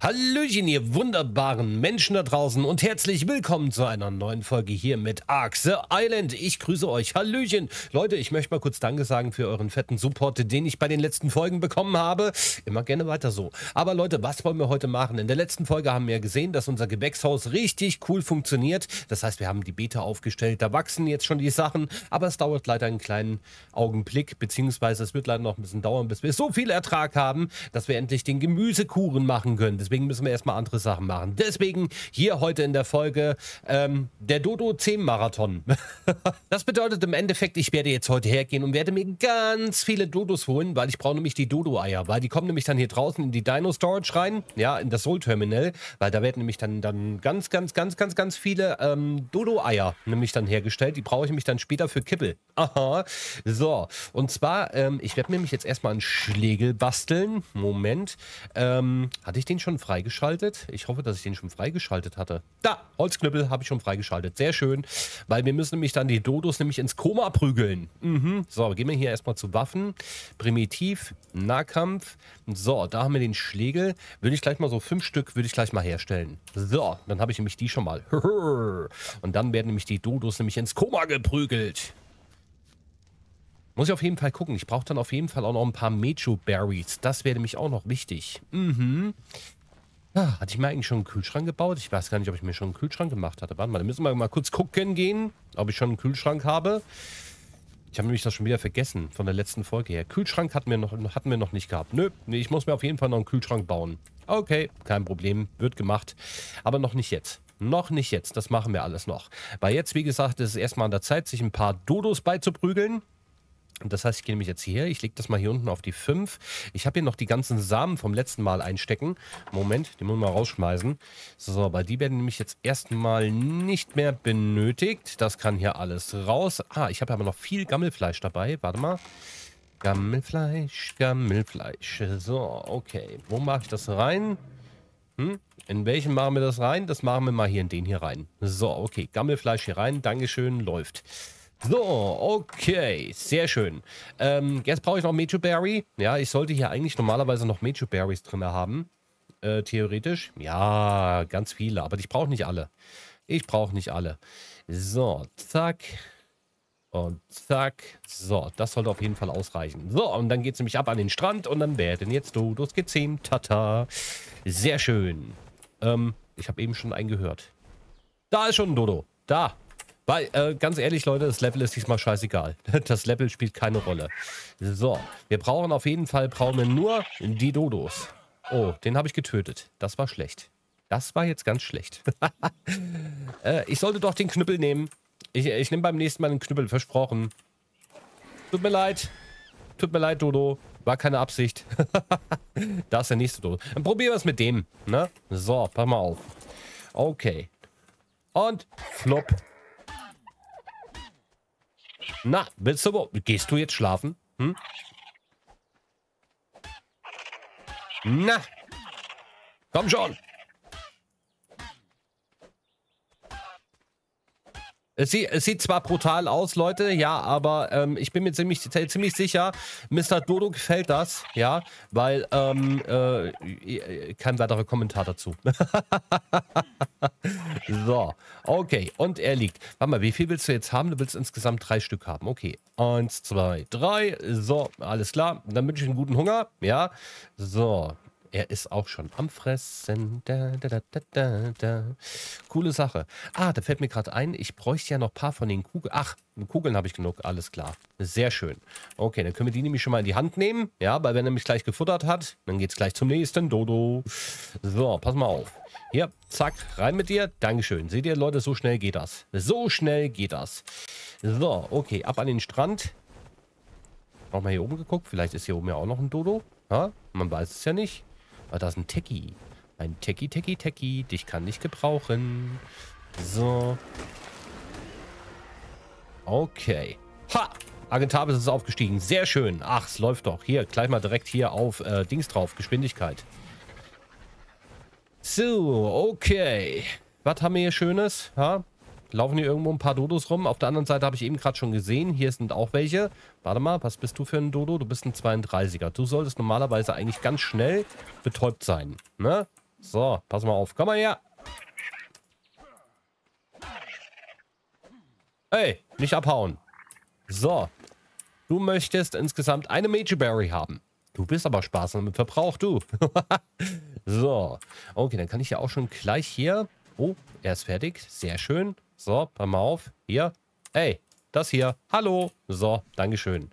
Hallöchen, ihr wunderbaren Menschen da draußen und herzlich willkommen zu einer neuen Folge hier mit Ark The Island. Ich grüße euch. Hallöchen. Leute, ich möchte mal kurz Danke sagen für euren fetten Support, den ich bei den letzten Folgen bekommen habe. Immer gerne weiter so. Aber Leute, was wollen wir heute machen? In der letzten Folge haben wir ja gesehen, dass unser Gewächshaus richtig cool funktioniert. Das heißt, wir haben die Beta aufgestellt. Da wachsen jetzt schon die Sachen, aber es dauert leider einen kleinen Augenblick, beziehungsweise es wird leider noch ein bisschen dauern, bis wir so viel Ertrag haben, dass wir endlich den Gemüsekuchen machen können. Das Deswegen müssen wir erstmal andere Sachen machen. Deswegen hier heute in der Folge ähm, der Dodo 10 Marathon. das bedeutet im Endeffekt, ich werde jetzt heute hergehen und werde mir ganz viele Dodos holen, weil ich brauche nämlich die Dodo-Eier, weil die kommen nämlich dann hier draußen in die Dino-Storage rein, ja, in das Soul-Terminal, weil da werden nämlich dann, dann ganz, ganz, ganz, ganz, ganz viele ähm, Dodo-Eier nämlich dann hergestellt. Die brauche ich nämlich dann später für Kippel. Aha. So, und zwar, ähm, ich werde mir nämlich jetzt erstmal einen Schlegel basteln. Moment. Ähm, hatte ich den schon freigeschaltet? Ich hoffe, dass ich den schon freigeschaltet hatte. Da, Holzknüppel habe ich schon freigeschaltet. Sehr schön, weil wir müssen nämlich dann die Dodos nämlich ins Koma prügeln. Mhm. So, gehen wir hier erstmal zu Waffen. Primitiv, Nahkampf. So, da haben wir den Schlägel. Würde ich gleich mal so fünf Stück, würde ich gleich mal herstellen. So, dann habe ich nämlich die schon mal. Und dann werden nämlich die Dodos nämlich ins Koma geprügelt. Muss ich auf jeden Fall gucken. Ich brauche dann auf jeden Fall auch noch ein paar Mecho Berries. Das wäre nämlich auch noch wichtig. Mhm. Ah, hatte ich mir eigentlich schon einen Kühlschrank gebaut? Ich weiß gar nicht, ob ich mir schon einen Kühlschrank gemacht hatte. Warte mal, da müssen wir mal kurz gucken gehen, ob ich schon einen Kühlschrank habe. Ich habe nämlich das schon wieder vergessen von der letzten Folge her. Kühlschrank hatten wir noch, hatten wir noch nicht gehabt. Nö, nee, ich muss mir auf jeden Fall noch einen Kühlschrank bauen. Okay, kein Problem, wird gemacht. Aber noch nicht jetzt. Noch nicht jetzt, das machen wir alles noch. Weil jetzt, wie gesagt, ist es erstmal an der Zeit, sich ein paar Dodos beizuprügeln. Das heißt, ich gehe nämlich jetzt hierher. ich lege das mal hier unten auf die 5. Ich habe hier noch die ganzen Samen vom letzten Mal einstecken. Moment, die muss man rausschmeißen. So, aber die werden nämlich jetzt erstmal nicht mehr benötigt. Das kann hier alles raus. Ah, ich habe aber noch viel Gammelfleisch dabei. Warte mal. Gammelfleisch, Gammelfleisch. So, okay. Wo mache ich das rein? Hm? In welchen machen wir das rein? Das machen wir mal hier in den hier rein. So, okay. Gammelfleisch hier rein. Dankeschön, läuft. Läuft. So, okay, sehr schön. Ähm, jetzt brauche ich noch Mechu Berry. Ja, ich sollte hier eigentlich normalerweise noch Mechu Berries drin haben. Äh, theoretisch. Ja, ganz viele, aber ich brauche nicht alle. Ich brauche nicht alle. So, zack. Und zack. So, das sollte auf jeden Fall ausreichen. So, und dann geht es nämlich ab an den Strand und dann werden jetzt du? Los Tata. Sehr schön. Ähm, ich habe eben schon einen gehört. Da ist schon ein Dodo. Da. Weil, äh, ganz ehrlich, Leute, das Level ist diesmal scheißegal. Das Level spielt keine Rolle. So, wir brauchen auf jeden Fall brauchen wir nur die Dodos. Oh, den habe ich getötet. Das war schlecht. Das war jetzt ganz schlecht. äh, ich sollte doch den Knüppel nehmen. Ich, ich nehme beim nächsten Mal den Knüppel, versprochen. Tut mir leid. Tut mir leid, Dodo. War keine Absicht. da ist der nächste Dodo. Dann probieren wir es mit dem. Ne? So, pass mal auf. Okay. Und flop. Na, willst du... Gehst du jetzt schlafen? Hm? Na. Komm schon. Es sieht, es sieht, zwar brutal aus, Leute, ja, aber ähm, ich bin mir ziemlich, ziemlich sicher, Mr. Dodo gefällt das, ja, weil ähm, äh, äh kein weiterer Kommentar dazu. so, okay, und er liegt. Warte mal, wie viel willst du jetzt haben? Du willst insgesamt drei Stück haben, okay. Eins, zwei, drei, so, alles klar. Dann wünsche ich einen guten Hunger, ja. So, er ist auch schon am Fressen. Da, da, da, Coole Sache. Ah, da fällt mir gerade ein, ich bräuchte ja noch ein paar von den Kugeln. Ach, Kugeln habe ich genug, alles klar. Sehr schön. Okay, dann können wir die nämlich schon mal in die Hand nehmen. Ja, weil wenn er mich gleich gefuttert hat, dann geht es gleich zum nächsten Dodo. So, pass mal auf. Hier, zack, rein mit dir. Dankeschön. Seht ihr, Leute, so schnell geht das. So schnell geht das. So, okay, ab an den Strand. Nochmal hier oben geguckt. Vielleicht ist hier oben ja auch noch ein Dodo. Ja, man weiß es ja nicht. Ah, da ist ein Techie. Ein Techie, Techie, Techie. Dich kann ich gebrauchen. So. Okay. Ha! Agentavis ist aufgestiegen. Sehr schön. Ach, es läuft doch. Hier, gleich mal direkt hier auf äh, Dings drauf. Geschwindigkeit. So, okay. Was haben wir hier Schönes? Ha? laufen hier irgendwo ein paar Dodos rum. Auf der anderen Seite habe ich eben gerade schon gesehen, hier sind auch welche. Warte mal, was bist du für ein Dodo? Du bist ein 32er. Du solltest normalerweise eigentlich ganz schnell betäubt sein. Ne? So, pass mal auf. Komm mal her. Hey, nicht abhauen. So. Du möchtest insgesamt eine Major Berry haben. Du bist aber sparsam mit Verbrauch, du. so. Okay, dann kann ich ja auch schon gleich hier... Oh, er ist fertig. Sehr schön. So, hör mal auf. Hier. Ey, das hier. Hallo. So, Dankeschön.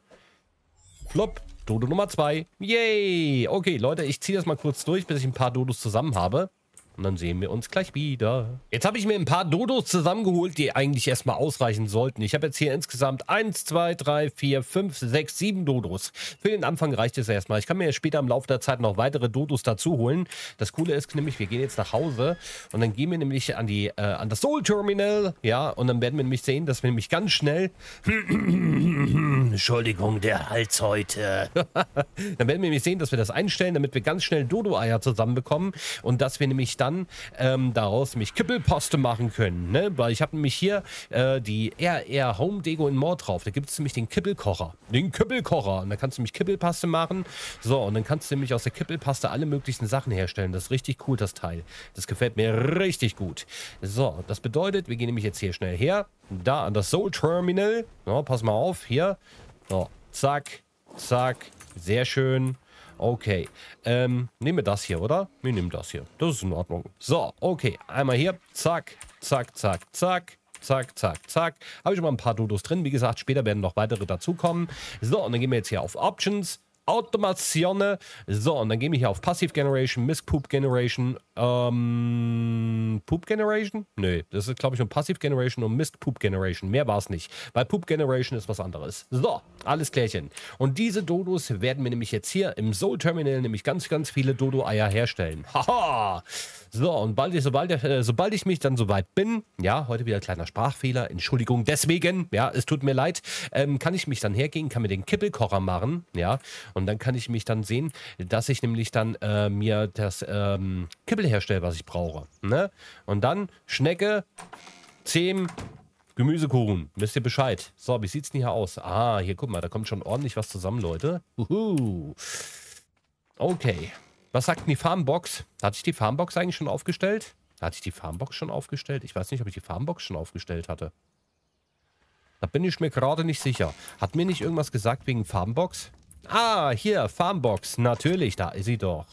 Flop. Dodo Nummer 2. Yay. Okay, Leute, ich ziehe das mal kurz durch, bis ich ein paar Dodos zusammen habe. Und dann sehen wir uns gleich wieder. Jetzt habe ich mir ein paar Dodos zusammengeholt, die eigentlich erstmal ausreichen sollten. Ich habe jetzt hier insgesamt 1, 2, 3, 4, 5, 6, 7 Dodos. Für den Anfang reicht es erstmal. Ich kann mir später im Laufe der Zeit noch weitere Dodos dazu holen. Das Coole ist nämlich, wir gehen jetzt nach Hause und dann gehen wir nämlich an, die, äh, an das Soul Terminal. Ja, und dann werden wir nämlich sehen, dass wir nämlich ganz schnell... Entschuldigung, der Hals heute. dann werden wir nämlich sehen, dass wir das einstellen, damit wir ganz schnell Dodo-Eier zusammenbekommen und dass wir nämlich dann dann ähm, daraus mich Kippelposte machen können. Ne? Weil ich habe nämlich hier äh, die RR Home Deko in Mord drauf. Da gibt es nämlich den Kippelkocher. Den Kippelkocher. Und da kannst du nämlich Kippelpaste machen. So, und dann kannst du nämlich aus der Kippelpaste alle möglichen Sachen herstellen. Das ist richtig cool, das Teil. Das gefällt mir richtig gut. So, das bedeutet, wir gehen nämlich jetzt hier schnell her. Da an das Soul Terminal. So, pass mal auf, hier. So, zack, zack. Sehr schön. Okay. Ähm, nehmen wir das hier, oder? Wir nehmen das hier. Das ist in Ordnung. So, okay. Einmal hier. Zack, zack, zack, zack. Zack, zack, zack. Habe ich schon mal ein paar Dodos drin. Wie gesagt, später werden noch weitere dazukommen. So, und dann gehen wir jetzt hier auf Options. Automationen. So, und dann gehe ich hier auf Passive Generation, Miss Poop Generation, ähm, Poop Generation? Nö, das ist, glaube ich, um Passive Generation und Mist Poop Generation. Mehr war es nicht. Weil Poop Generation ist was anderes. So, alles klärchen. Und diese Dodos werden wir nämlich jetzt hier im Soul Terminal nämlich ganz, ganz viele Dodo-Eier herstellen. Haha! So, und bald, sobald, äh, sobald ich mich dann soweit bin, ja, heute wieder kleiner Sprachfehler, Entschuldigung, deswegen, ja, es tut mir leid, ähm, kann ich mich dann hergehen, kann mir den Kippelkocher machen, ja, und dann kann ich mich dann sehen, dass ich nämlich dann äh, mir das ähm, Kippel herstelle, was ich brauche. Ne? Und dann Schnecke, Zehm, Gemüsekuchen. Wisst ihr Bescheid. So, wie sieht's denn hier aus? Ah, hier, guck mal, da kommt schon ordentlich was zusammen, Leute. Uhu. Okay. Was sagt denn die Farmbox? Hatte ich die Farmbox eigentlich schon aufgestellt? Hatte ich die Farmbox schon aufgestellt? Ich weiß nicht, ob ich die Farmbox schon aufgestellt hatte. Da bin ich mir gerade nicht sicher. Hat mir nicht irgendwas gesagt wegen Farmbox? Ah, hier, Farmbox. Natürlich, da ist sie doch.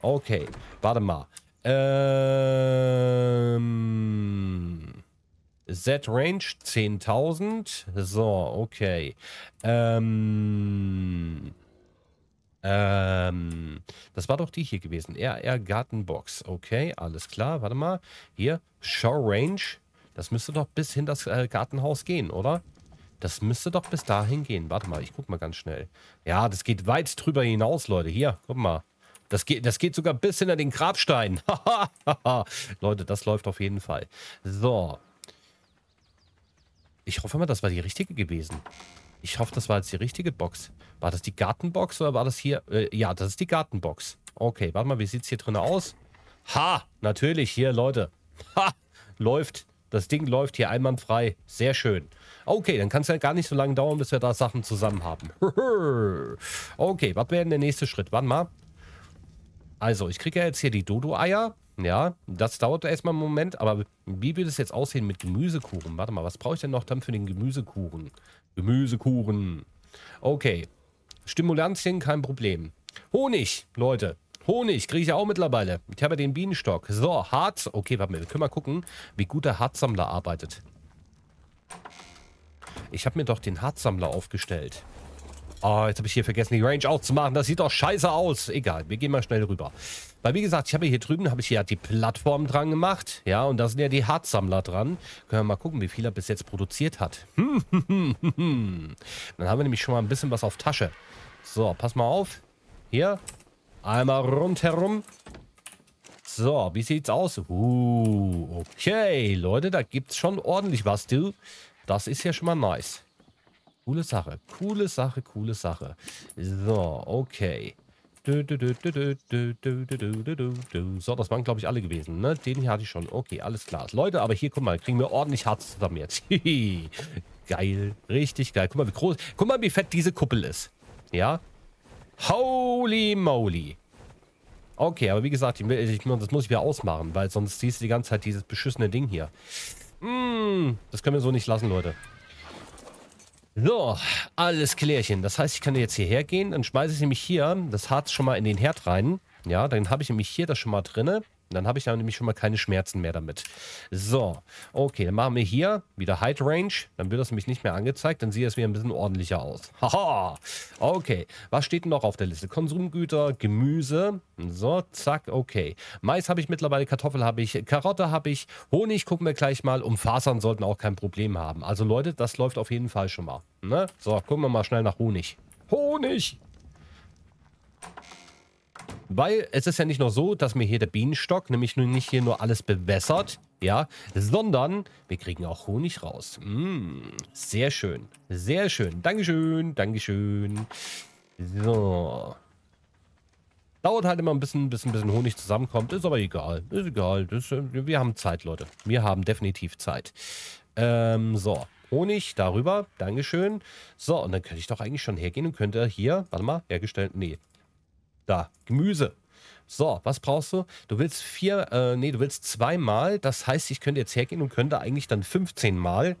Okay, warte mal. Ähm... Z-Range 10.000. So, okay. Ähm... Ähm, das war doch die hier gewesen. RR Gartenbox. Okay, alles klar. Warte mal. Hier, Show Range. Das müsste doch bis hin das äh, Gartenhaus gehen, oder? Ja. Das müsste doch bis dahin gehen. Warte mal, ich guck mal ganz schnell. Ja, das geht weit drüber hinaus, Leute. Hier, guck mal. Das geht, das geht sogar bis hinter den Grabstein. Leute, das läuft auf jeden Fall. So. Ich hoffe mal, das war die richtige gewesen. Ich hoffe, das war jetzt die richtige Box. War das die Gartenbox oder war das hier? Äh, ja, das ist die Gartenbox. Okay, warte mal, wie sieht es hier drin aus? Ha, natürlich, hier, Leute. Ha, läuft. Das Ding läuft hier einwandfrei. Sehr schön. Okay, dann kann es ja gar nicht so lange dauern, bis wir da Sachen zusammen haben. okay, was wäre denn der nächste Schritt? Warte mal? Also, ich kriege ja jetzt hier die Dodo-Eier. Ja, das dauert erstmal einen Moment. Aber wie wird es jetzt aussehen mit Gemüsekuchen? Warte mal, was brauche ich denn noch dann für den Gemüsekuchen? Gemüsekuchen. Okay. Stimulantien, kein Problem. Honig, Leute. Honig kriege ich ja auch mittlerweile. Ich habe ja den Bienenstock. So, Harz. Okay, warte mal, wir können mal gucken, wie gut der Harzsammler arbeitet. Ich habe mir doch den Harzsammler aufgestellt. Oh, jetzt habe ich hier vergessen, die Range aufzumachen. Das sieht doch scheiße aus. Egal, wir gehen mal schnell rüber. Weil, wie gesagt, ich habe hier drüben, habe ich hier die Plattform dran gemacht. Ja, und da sind ja die Harzsammler dran. Können wir mal gucken, wie viel er bis jetzt produziert hat. Hm, hm, hm, Dann haben wir nämlich schon mal ein bisschen was auf Tasche. So, pass mal auf. Hier. Einmal rundherum. So, wie sieht's aus? Uh, okay, Leute, da gibt's schon ordentlich was, du. Das ist ja schon mal nice. Coole Sache, coole Sache, coole Sache. So, okay. So, das waren, glaube ich, alle gewesen. Ne? Den hier hatte ich schon. Okay, alles klar. Leute, aber hier, guck mal, kriegen wir ordentlich Harz zusammen jetzt. geil, richtig geil. Guck mal, wie groß, guck mal, wie fett diese Kuppel ist. Ja? Holy moly. Okay, aber wie gesagt, ich, ich, das muss ich wieder ausmachen, weil sonst siehst du die ganze Zeit dieses beschissene Ding hier. Mm, das können wir so nicht lassen, Leute. So, alles klärchen. Das heißt, ich kann jetzt hierher gehen. Dann schmeiße ich nämlich hier das Harz schon mal in den Herd rein. Ja, dann habe ich nämlich hier das schon mal drinne. Dann habe ich da nämlich schon mal keine Schmerzen mehr damit. So, okay, dann machen wir hier wieder Height Range. Dann wird das nämlich nicht mehr angezeigt. Dann sieht es wieder ein bisschen ordentlicher aus. Haha, okay. Was steht denn noch auf der Liste? Konsumgüter, Gemüse. So, zack, okay. Mais habe ich mittlerweile, Kartoffel habe ich, Karotte habe ich, Honig gucken wir gleich mal. Um Fasern sollten auch kein Problem haben. Also Leute, das läuft auf jeden Fall schon mal. Ne? So, gucken wir mal schnell nach Honig. Honig! Weil es ist ja nicht nur so, dass mir hier der Bienenstock nämlich nun nicht hier nur alles bewässert, ja, sondern wir kriegen auch Honig raus. Mm, sehr schön, sehr schön. Dankeschön, Dankeschön. So. Dauert halt immer ein bisschen, bis ein bisschen Honig zusammenkommt. Ist aber egal. Ist egal. Das, äh, wir haben Zeit, Leute. Wir haben definitiv Zeit. Ähm, so. Honig darüber. Dankeschön. So, und dann könnte ich doch eigentlich schon hergehen und könnte hier, warte mal, hergestellt, nee, da, Gemüse. So, was brauchst du? Du willst vier, äh, nee, du willst zweimal. Das heißt, ich könnte jetzt hergehen und könnte eigentlich dann 15 Mal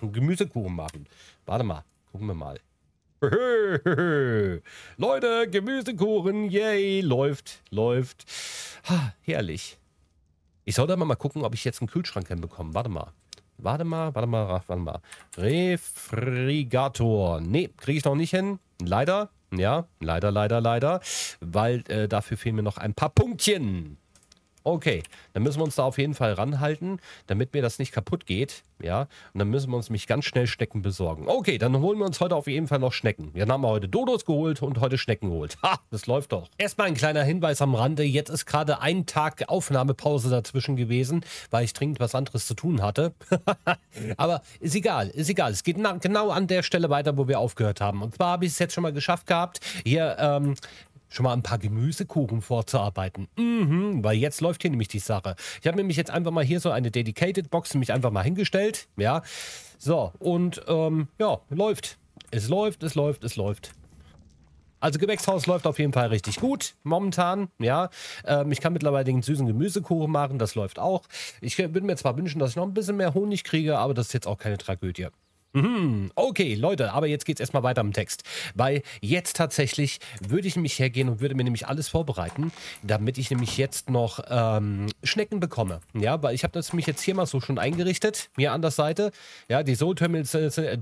einen Gemüsekuchen machen. Warte mal, gucken wir mal. Leute, Gemüsekuchen, yay, läuft, läuft. Ha, herrlich. Ich sollte aber mal gucken, ob ich jetzt einen Kühlschrank hinbekomme. Warte mal. Warte mal, warte mal, warte mal. Refrigator. Nee, kriege ich noch nicht hin. Leider. Ja, leider, leider, leider, weil äh, dafür fehlen mir noch ein paar Punktchen. Okay, dann müssen wir uns da auf jeden Fall ranhalten, damit mir das nicht kaputt geht. Ja, und dann müssen wir uns mich ganz schnell Schnecken besorgen. Okay, dann holen wir uns heute auf jeden Fall noch Schnecken. Wir haben heute Dodos geholt und heute Schnecken geholt. Ha, das läuft doch. Erstmal ein kleiner Hinweis am Rande. Jetzt ist gerade ein Tag Aufnahmepause dazwischen gewesen, weil ich dringend was anderes zu tun hatte. Aber ist egal, ist egal. Es geht genau an der Stelle weiter, wo wir aufgehört haben. Und zwar habe ich es jetzt schon mal geschafft gehabt, hier ähm, schon mal ein paar Gemüsekuchen vorzuarbeiten. Mhm, weil jetzt läuft hier nämlich die Sache. Ich habe nämlich jetzt einfach mal hier so eine Dedicated Box mich einfach mal hingestellt. Ja, so und ähm, ja, läuft. Es läuft, es läuft, es läuft. Also Gewächshaus läuft auf jeden Fall richtig gut momentan, ja. Ähm, ich kann mittlerweile den süßen Gemüsekuchen machen, das läuft auch. Ich würde mir zwar wünschen, dass ich noch ein bisschen mehr Honig kriege, aber das ist jetzt auch keine Tragödie. Mhm. Okay, Leute, aber jetzt geht's erstmal weiter im Text. Weil jetzt tatsächlich würde ich nämlich hergehen und würde mir nämlich alles vorbereiten, damit ich nämlich jetzt noch ähm, Schnecken bekomme. Ja, weil ich habe das mich jetzt hier mal so schon eingerichtet, mir an der Seite. Ja, die Soulthermals sind, äh,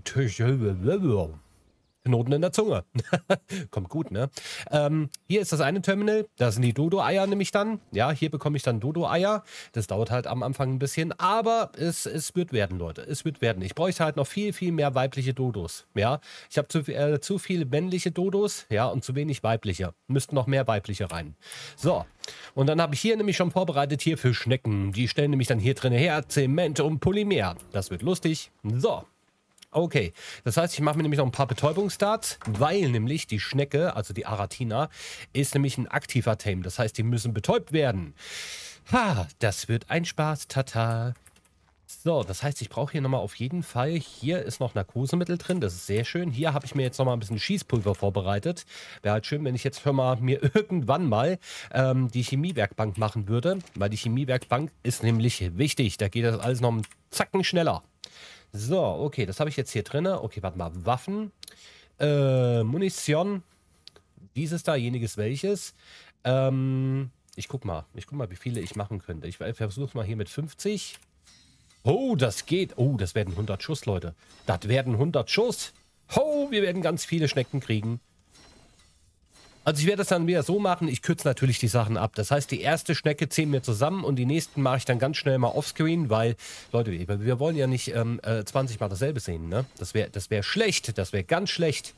Knoten in der Zunge. Kommt gut, ne? Ähm, hier ist das eine Terminal. Da sind die Dodo-Eier nämlich dann. Ja, hier bekomme ich dann Dodo-Eier. Das dauert halt am Anfang ein bisschen. Aber es, es wird werden, Leute. Es wird werden. Ich bräuchte halt noch viel, viel mehr weibliche Dodos. Ja, ich habe zu, äh, zu viele männliche Dodos. Ja, und zu wenig weibliche. Müssten noch mehr weibliche rein. So. Und dann habe ich hier nämlich schon vorbereitet hier für Schnecken. Die stellen nämlich dann hier drin her Zement und Polymer. Das wird lustig. So. Okay, das heißt, ich mache mir nämlich noch ein paar Betäubungsdarts, weil nämlich die Schnecke, also die Aratina, ist nämlich ein aktiver Tame. Das heißt, die müssen betäubt werden. Ha, das wird ein Spaß, tata. So, das heißt, ich brauche hier nochmal auf jeden Fall, hier ist noch Narkosemittel drin, das ist sehr schön. Hier habe ich mir jetzt nochmal ein bisschen Schießpulver vorbereitet. Wäre halt schön, wenn ich jetzt schon mal mir irgendwann mal ähm, die Chemiewerkbank machen würde, weil die Chemiewerkbank ist nämlich wichtig. Da geht das alles noch einen Zacken schneller. So, okay, das habe ich jetzt hier drin. Okay, warte mal. Waffen, äh, Munition, dieses da, jeniges welches. Ähm, ich guck mal. Ich guck mal, wie viele ich machen könnte. Ich versuche mal hier mit 50. Oh, das geht. Oh, das werden 100 Schuss, Leute. Das werden 100 Schuss. Oh, wir werden ganz viele Schnecken kriegen. Also ich werde das dann wieder so machen, ich kürze natürlich die Sachen ab. Das heißt, die erste Schnecke zählen wir zusammen und die nächsten mache ich dann ganz schnell mal offscreen, weil, Leute, wir wollen ja nicht ähm, äh, 20 Mal dasselbe sehen, ne? Das wäre das wär schlecht, das wäre ganz schlecht.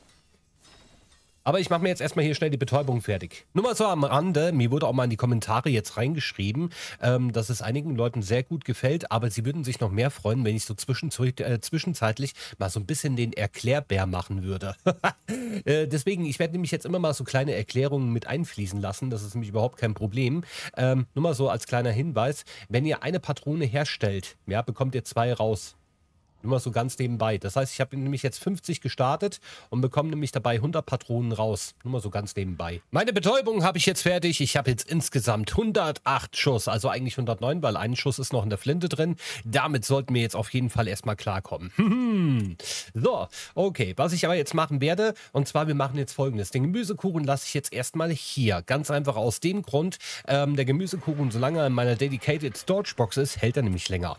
Aber ich mache mir jetzt erstmal hier schnell die Betäubung fertig. Nur mal so am Rande, mir wurde auch mal in die Kommentare jetzt reingeschrieben, ähm, dass es einigen Leuten sehr gut gefällt, aber sie würden sich noch mehr freuen, wenn ich so äh, zwischenzeitlich mal so ein bisschen den Erklärbär machen würde. äh, deswegen, ich werde nämlich jetzt immer mal so kleine Erklärungen mit einfließen lassen, das ist nämlich überhaupt kein Problem. Ähm, nur mal so als kleiner Hinweis, wenn ihr eine Patrone herstellt, ja, bekommt ihr zwei raus. Immer so ganz nebenbei. Das heißt, ich habe nämlich jetzt 50 gestartet und bekomme nämlich dabei 100 Patronen raus. Nur mal so ganz nebenbei. Meine Betäubung habe ich jetzt fertig. Ich habe jetzt insgesamt 108 Schuss, also eigentlich 109, weil ein Schuss ist noch in der Flinte drin. Damit sollten wir jetzt auf jeden Fall erstmal klarkommen. so, okay. Was ich aber jetzt machen werde, und zwar wir machen jetzt folgendes. Den Gemüsekuchen lasse ich jetzt erstmal hier. Ganz einfach aus dem Grund, ähm, der Gemüsekuchen, solange er in meiner Dedicated Storage Box ist, hält er nämlich länger.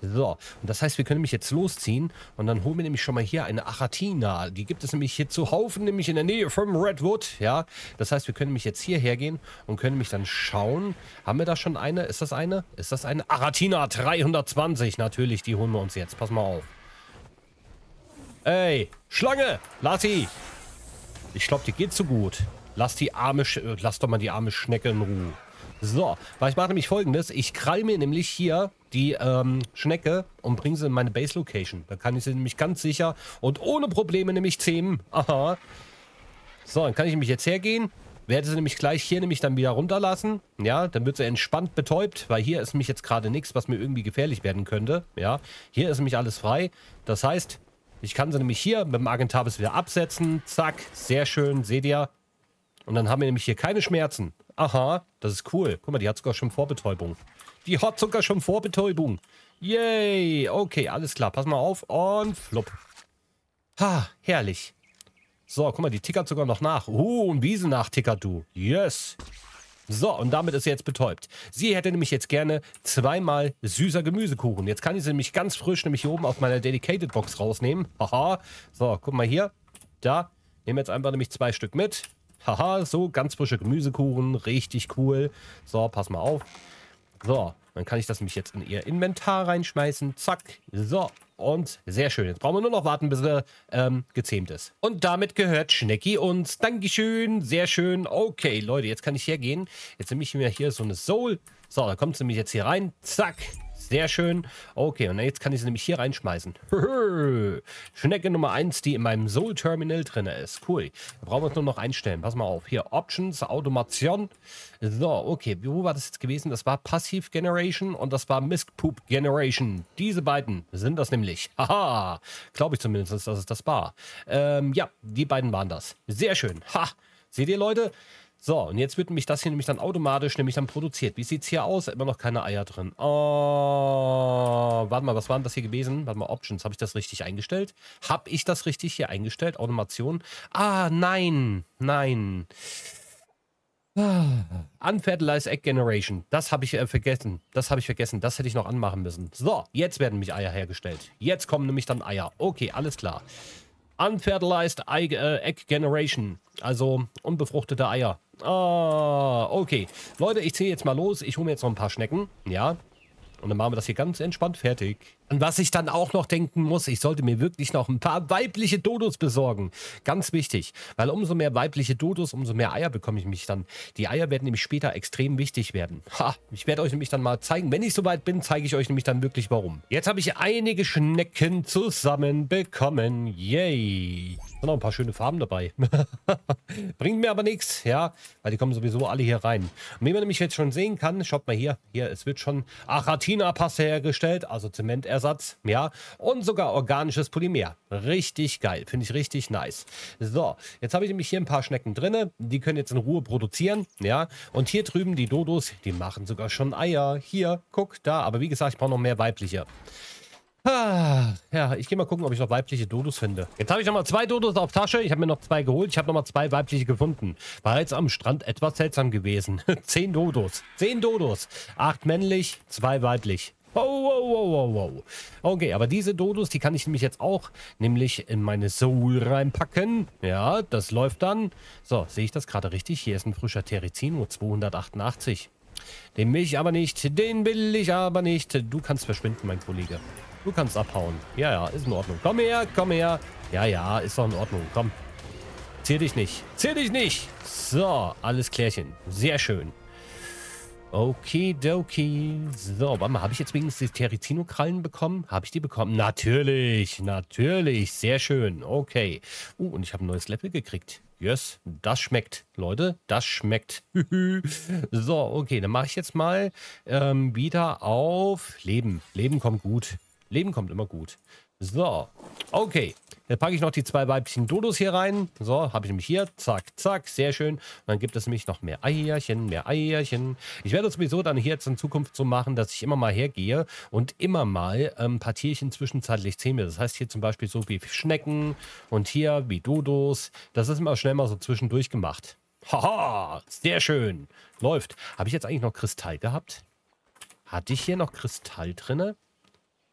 So, und das heißt, wir können nämlich jetzt losziehen und dann holen wir nämlich schon mal hier eine Achatina. Die gibt es nämlich hier zu Haufen, nämlich in der Nähe vom Redwood, ja. Das heißt, wir können nämlich jetzt hierher gehen und können mich dann schauen, haben wir da schon eine? Ist das eine? Ist das eine? Aratina 320, natürlich, die holen wir uns jetzt. Pass mal auf. Ey, Schlange, lass sie. Ich glaube, die geht zu gut. Lass die arme, Sch äh, lass doch mal die arme Schnecke in Ruhe. So, weil ich mache nämlich folgendes. Ich krall mir nämlich hier die ähm, Schnecke und bringe sie in meine Base-Location. Da kann ich sie nämlich ganz sicher und ohne Probleme nämlich zähmen. Aha. So, dann kann ich nämlich jetzt hergehen. Werde sie nämlich gleich hier nämlich dann wieder runterlassen. Ja, dann wird sie entspannt betäubt, weil hier ist nämlich jetzt gerade nichts, was mir irgendwie gefährlich werden könnte. Ja, hier ist nämlich alles frei. Das heißt, ich kann sie nämlich hier mit dem Argentavis wieder absetzen. Zack, sehr schön, seht ihr. Und dann haben wir nämlich hier keine Schmerzen. Aha, das ist cool. Guck mal, die hat sogar schon Vorbetäubung. Die hat sogar schon Vorbetäubung. Yay. Okay, alles klar. Pass mal auf. Und flupp. Ha, herrlich. So, guck mal, die tickert sogar noch nach. Oh, uh, und Wiese tickert du. Yes. So, und damit ist sie jetzt betäubt. Sie hätte nämlich jetzt gerne zweimal süßer Gemüsekuchen. Jetzt kann ich sie nämlich ganz frisch nämlich hier oben auf meiner Dedicated Box rausnehmen. Haha. So, guck mal hier. Da. Nehmen wir jetzt einfach nämlich zwei Stück mit. Haha, so ganz frische Gemüsekuchen, richtig cool. So, pass mal auf. So, dann kann ich das nämlich jetzt in ihr Inventar reinschmeißen. Zack, so. Und sehr schön. Jetzt brauchen wir nur noch warten, bis er ähm, gezähmt ist. Und damit gehört Schnecki uns. Dankeschön, sehr schön. Okay, Leute, jetzt kann ich hergehen. Jetzt nehme ich mir hier so eine Soul. So, da kommt sie nämlich jetzt hier rein. Zack, sehr schön. Okay, und jetzt kann ich sie nämlich hier reinschmeißen. Schnecke Nummer 1, die in meinem Soul Terminal drin ist. Cool. Da brauchen wir uns nur noch einstellen. Pass mal auf. Hier, Options, Automation. So, okay. Wo war das jetzt gewesen? Das war Passive Generation und das war Misk Poop Generation. Diese beiden sind das nämlich. Haha. Glaube ich zumindest, dass es das war. Ähm, ja, die beiden waren das. Sehr schön. Ha. Seht ihr, Leute? So, und jetzt wird mich das hier nämlich dann automatisch nämlich dann produziert. Wie sieht es hier aus? Immer noch keine Eier drin. Oh, warte mal, was war denn das hier gewesen? Warte mal, Options, habe ich das richtig eingestellt? Habe ich das richtig hier eingestellt? Automation? Ah, nein, nein. Ah, unfertilized Egg Generation. Das habe ich äh, vergessen. Das habe ich vergessen. Das hätte ich noch anmachen müssen. So, jetzt werden nämlich Eier hergestellt. Jetzt kommen nämlich dann Eier. Okay, alles klar. Unfertilized äh, Egg Generation. Also unbefruchtete Eier. Ah, okay. Leute, ich ziehe jetzt mal los. Ich hole mir jetzt noch ein paar Schnecken. Ja. Und dann machen wir das hier ganz entspannt fertig. An was ich dann auch noch denken muss, ich sollte mir wirklich noch ein paar weibliche Dodos besorgen. Ganz wichtig, weil umso mehr weibliche Dodos, umso mehr Eier bekomme ich mich dann. Die Eier werden nämlich später extrem wichtig werden. Ha, ich werde euch nämlich dann mal zeigen, wenn ich soweit bin, zeige ich euch nämlich dann wirklich warum. Jetzt habe ich einige Schnecken zusammen zusammenbekommen. Yay. Sind noch ein paar schöne Farben dabei. Bringt mir aber nichts, ja, weil die kommen sowieso alle hier rein. Und wie man nämlich jetzt schon sehen kann, schaut mal hier, hier, es wird schon Aratina-Paste hergestellt, also Zementersatz, ja, und sogar organisches Polymer. Richtig geil, finde ich richtig nice. So, jetzt habe ich nämlich hier ein paar Schnecken drin, die können jetzt in Ruhe produzieren, ja, und hier drüben die Dodos, die machen sogar schon Eier. Hier, guck, da, aber wie gesagt, ich brauche noch mehr weibliche. Ah, ja, ich gehe mal gucken, ob ich noch weibliche Dodos finde. Jetzt habe ich nochmal zwei Dodos auf Tasche. Ich habe mir noch zwei geholt. Ich habe nochmal zwei weibliche gefunden. War jetzt am Strand etwas seltsam gewesen. Zehn Dodos. Zehn Dodos. Acht männlich, zwei weiblich. Wow, wow, wow, wow, wow. Okay, aber diese Dodos, die kann ich nämlich jetzt auch nämlich in meine Soul reinpacken. Ja, das läuft dann. So, sehe ich das gerade richtig? Hier ist ein frischer Terizino, 288. Den will ich aber nicht, den will ich aber nicht. Du kannst verschwinden, mein Kollege. Du kannst abhauen. Ja, ja, ist in Ordnung. Komm her, komm her. Ja, ja, ist doch in Ordnung. Komm. Zieh dich nicht. Zieh dich nicht. So, alles klärchen. Sehr schön. Okidoki. So, warte mal, habe ich jetzt wenigstens die Territino-Krallen bekommen? Habe ich die bekommen? Natürlich, natürlich. Sehr schön. Okay. Uh, und ich habe ein neues Level gekriegt. Yes, das schmeckt, Leute. Das schmeckt. so, okay, dann mache ich jetzt mal ähm, wieder auf Leben. Leben kommt gut. Leben kommt immer gut. So, okay. Jetzt packe ich noch die zwei Weibchen Dodos hier rein. So, habe ich nämlich hier. Zack, zack. Sehr schön. Und dann gibt es nämlich noch mehr Eierchen, mehr Eierchen. Ich werde es sowieso dann hier jetzt in Zukunft so machen, dass ich immer mal hergehe und immer mal ein ähm, paar Tierchen zwischenzeitlich zähme. Das heißt hier zum Beispiel so wie Schnecken und hier wie Dodos. Das ist immer schnell mal so zwischendurch gemacht. Haha, sehr schön. Läuft. Habe ich jetzt eigentlich noch Kristall gehabt? Hatte ich hier noch Kristall drinne?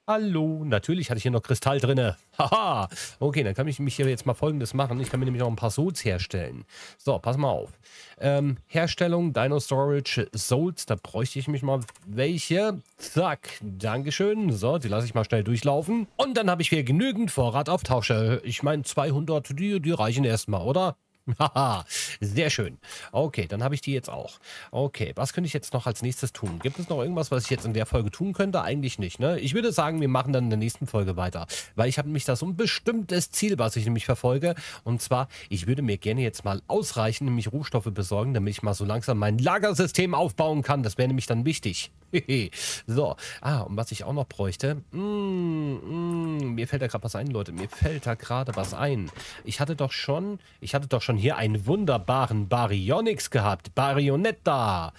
Hallo, natürlich hatte ich hier noch Kristall drin. Haha. Okay, dann kann ich mich hier jetzt mal folgendes machen. Ich kann mir nämlich noch ein paar Souls herstellen. So, pass mal auf. Ähm, Herstellung, Dino Storage, Souls. Da bräuchte ich mich mal welche. Zack, Dankeschön. So, die lasse ich mal schnell durchlaufen. Und dann habe ich hier genügend Vorrat auf Tausche. Ich meine, 200, die, die reichen erstmal, oder? Haha, sehr schön. Okay, dann habe ich die jetzt auch. Okay, was könnte ich jetzt noch als nächstes tun? Gibt es noch irgendwas, was ich jetzt in der Folge tun könnte? Eigentlich nicht, ne? Ich würde sagen, wir machen dann in der nächsten Folge weiter. Weil ich habe nämlich das so ein bestimmtes Ziel, was ich nämlich verfolge. Und zwar, ich würde mir gerne jetzt mal ausreichend nämlich Rohstoffe besorgen, damit ich mal so langsam mein Lagersystem aufbauen kann. Das wäre nämlich dann wichtig. so, ah, und was ich auch noch bräuchte. Mm, mm, mir fällt da gerade was ein, Leute. Mir fällt da gerade was ein. Ich hatte doch schon, ich hatte doch schon schon hier einen wunderbaren Baryonyx gehabt. Baryonetta.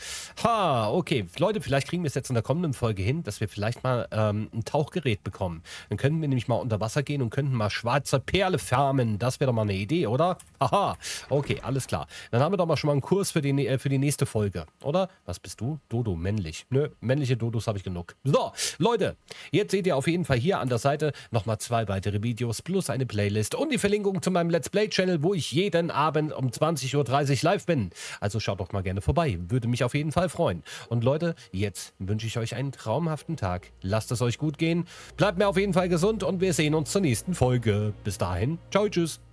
Ha, okay. Leute, vielleicht kriegen wir es jetzt in der kommenden Folge hin, dass wir vielleicht mal ähm, ein Tauchgerät bekommen. Dann könnten wir nämlich mal unter Wasser gehen und könnten mal schwarze Perle farmen. Das wäre doch mal eine Idee, oder? Haha. Okay, alles klar. Dann haben wir doch mal schon mal einen Kurs für die, ne, äh, für die nächste Folge, oder? Was bist du? Dodo, männlich. Nö, männliche Dodos habe ich genug. So, Leute, jetzt seht ihr auf jeden Fall hier an der Seite nochmal zwei weitere Videos plus eine Playlist und die Verlinkung zu meinem Let's Play-Channel, wo ich jeden Abend Abend um 20.30 Uhr live bin. Also schaut doch mal gerne vorbei. Würde mich auf jeden Fall freuen. Und Leute, jetzt wünsche ich euch einen traumhaften Tag. Lasst es euch gut gehen. Bleibt mir auf jeden Fall gesund und wir sehen uns zur nächsten Folge. Bis dahin. Ciao, tschüss.